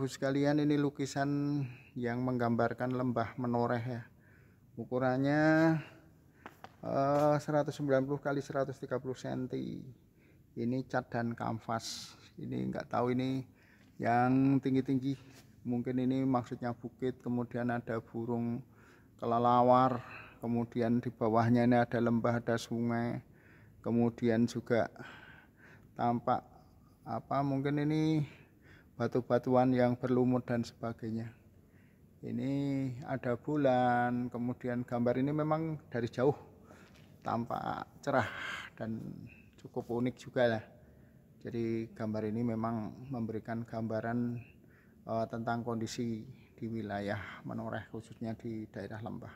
Ibu sekalian ini lukisan yang menggambarkan lembah menoreh ya. Ukurannya eh, 190 kali 130 cm. Ini cat dan kanvas. Ini enggak tahu ini yang tinggi-tinggi. Mungkin ini maksudnya bukit, kemudian ada burung kelelawar kemudian di bawahnya ini ada lembah, ada sungai. Kemudian juga tampak apa mungkin ini batu-batuan yang berlumut dan sebagainya. Ini ada bulan, kemudian gambar ini memang dari jauh tampak cerah dan cukup unik juga lah. Jadi gambar ini memang memberikan gambaran uh, tentang kondisi di wilayah menoreh khususnya di daerah lembah.